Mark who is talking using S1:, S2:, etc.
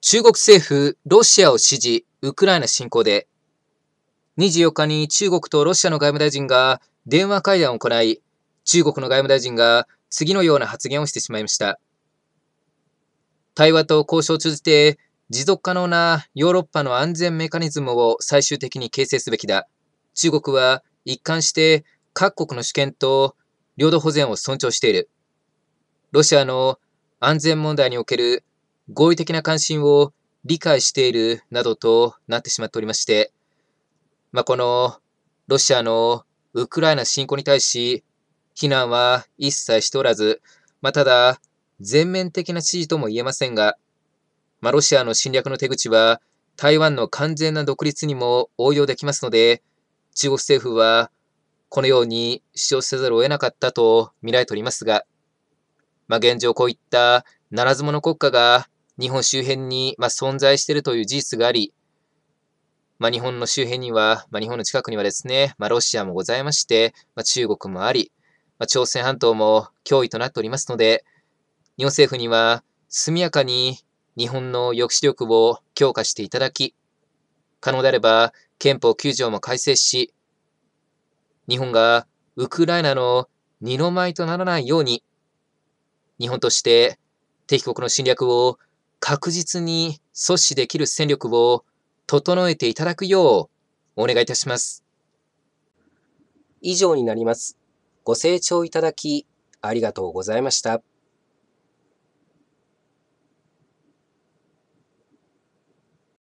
S1: 中国政府、ロシアを支持、ウクライナ侵攻で、24日に中国とロシアの外務大臣が電話会談を行い、中国の外務大臣が次のような発言をしてしまいました。対話と交渉を通じて、持続可能なヨーロッパの安全メカニズムを最終的に形成すべきだ。中国は一貫して各国の主権と領土保全を尊重している。ロシアの安全問題における合意的な関心を理解しているなどとなってしまっておりまして、まあ、このロシアのウクライナ侵攻に対し、非難は一切しておらず、まあ、ただ、全面的な支持とも言えませんが、まあ、ロシアの侵略の手口は、台湾の完全な独立にも応用できますので、中国政府はこのように主張せざるを得なかったと見られておりますが、まあ、現状こういったならず者国家が日本周辺に、ま存在しているという事実があり、まあ、日本の周辺には、まあ、日本の近くにはですね、まあ、ロシアもございまして、ま中国もあり、ま朝鮮半島も脅威となっておりますので、日本政府には速やかに日本の抑止力を強化していただき、可能であれば憲法9条も改正し、日本がウクライナの二の舞とならないように、日本として敵国の侵略を確実に阻止できる戦力を整えていただくようお願いいたします。以上になります。ご清聴いただきありがとうございました。